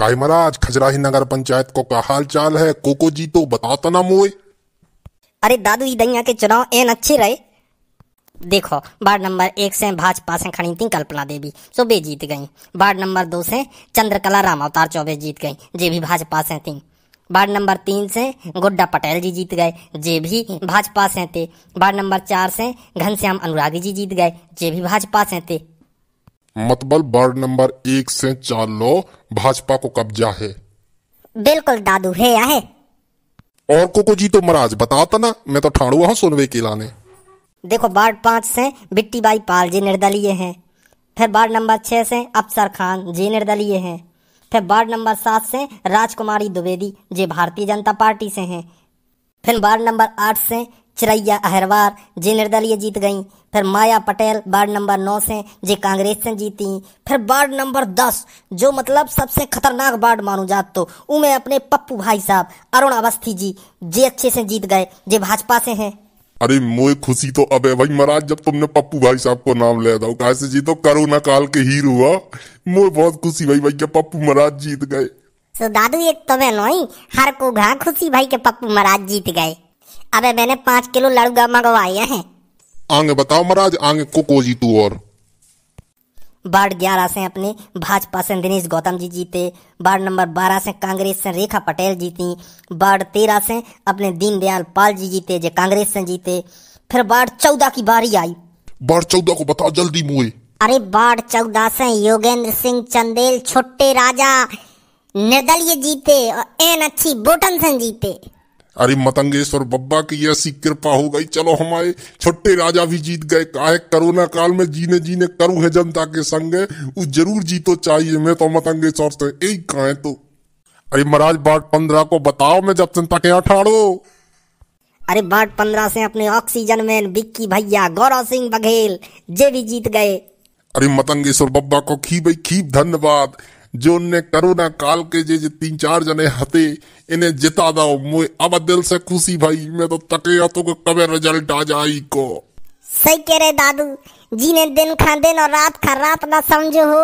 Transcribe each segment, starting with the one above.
काय महाराज खजराही नगर पंचायत को का हाल चाल है कोको जी तो बताता ना मोए अरे दादू जी दैया के चुनाव एन अच्छे रहे देखो वार्ड नंबर एक से भाजपा से खड़ी थी कल्पना देवी सो वे जीत गई वार्ड नंबर दो से चंद्रकला राम अवतार चौबे जीत गई जे भी भाजपा से थी वार्ड नंबर तीन से गोड्डा पटेल जी जीत गए जे भी भाजपा से थे वार्ड नंबर चार से घनश्याम अनुरागी जी जीत गए जे भी भाजपा से थे मतबल वार्ड नंबर एक से चार लो भाजपा को कब्जा है बिल्कुल दादू है या है और को को जी तो महाराज बताता तो ना मैं तो ठाणुआ हूँ सुनवे के लाने देखो वार्ड पांच से बिट्टी बाई पाल जी निर्दलीय हैं फिर वार्ड नंबर छह से अफसर खान जी निर्दलीय हैं फिर वार्ड नंबर सात से राजकुमारी द्विवेदी जी भारतीय जनता पार्टी से हैं फिर वार्ड नंबर आठ से चिरैया अहरवार जे निर्दलीय जीत गई फिर माया पटेल वार्ड नंबर नौ से जे कांग्रेस से जीती फिर वार्ड नंबर दस जो मतलब सबसे खतरनाक वार्ड मानू जात तो उमें अपने पप्पू भाई साहब अरुण अवस्थी जी जे अच्छे से जीत गए जे भाजपा से हैं अरे मोए खुशी तो अब है भाई महाराज जब तुमने पप्पू भाई साहब को नाम ले दो कैसे जीतो कोरोना काल के हीरो हुआ हाँ। मोए बहुत खुशी भाई भाई के पप्पू महाराज जीत गए तो दादू एक तो नहीं हर को घा खुशी भाई के पप्पू महाराज जीत गए अबे मैंने पाँच किलो लड़ू मंगवाए है आगे बताओ महाराज आगे को और वार्ड ग्यारह से अपने भाजपा से दिनेश गौतम जी जीते वार्ड नंबर बारह से कांग्रेस से रेखा पटेल जीती वार्ड तेरह से अपने दीनदयाल पाल जी जीते जो कांग्रेस से जीते फिर वार्ड चौदह की बारी आई वार्ड चौदह को बताओ जल्दी मुए अरे वार्ड चौदह से योगेंद्र सिंह चंदेल छोटे राजा निर्दलीय जीते और एन अच्छी बोटन से जीते अरे मतंगेश्वर बब्बा की ऐसी कृपा हो गई चलो हमारे छोटे राजा भी जीत गए काहे कोरोना काल में जीने जीने करू है जनता के संग वो जरूर जीतो चाहिए मैं तो मतंगेश्वर से यही कहे तो अरे महाराज बाट पंद्रह को बताओ मैं जब जनता के यहाँ ठाड़ो अरे बाट पंद्रह से अपने ऑक्सीजन मैन बिक्की भैया गौरव सिंह बघेल जे भी जीत गए अरे मतंगेश्वर बब्बा को खीब खीब धन्यवाद जो જોનને કરોના કાલ કે जे તીન ચાર જને હતે એને જીતા દો મુય અબ દિલ સે ખુશી ભાઈ મે તો તકયા તો तो કબે रिजल्ट आ જાઈ को सही कह रहे दादू जी ने दिन खा दिन और रात खा रात ना समझो हो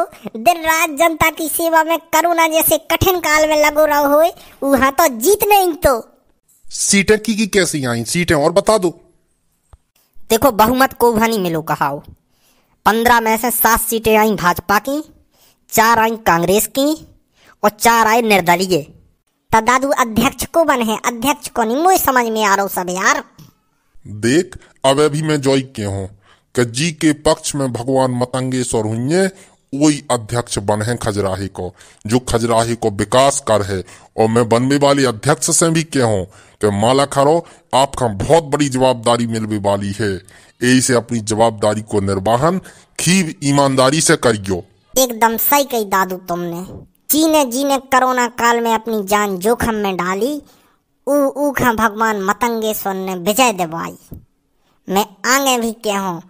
दिन रात जनता की सेवा में करुणा जैसे कठिन काल में लगो रहो हो वहां तो जीत नहीं तो सीटें की, की कैसी आई सीटें और बता दो देखो बहुमत को भानी मिलो कहा पंद्रह में से सात सीटें आई भाजपा की चार आई कांग्रेस की और चार आई निर्दलीय तो दादू अध्यक्ष को बने अध्यक्ष को नहीं मुझे समझ में आ रहा सब यार देख अब अभी मैं जोई के हूँ जी के पक्ष में भगवान मतंगेश्वर हुई वही अध्यक्ष बन है खजराही को जो खजराही को विकास कर है और मैं बनने वाली अध्यक्ष से भी क्या हूँ कि माला खरो आपका बहुत बड़ी जवाबदारी मिलने वाली है यही से अपनी जवाबदारी को निर्वाहन खीब ईमानदारी से करियो एकदम सही कही दादू तुमने जी ने जी ने कोरोना काल में अपनी जान जोखम में डाली ऊ ऊखा भगवान मतंगेश्वर ने विजय दबाई मैं आगे भी कहूँ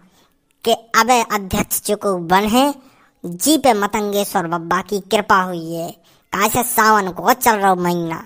कि अब अध्यक्ष चुको बन है जी पे मतंगेश्वर बब्बा की कृपा हुई है काश सावन को चल रहा महीना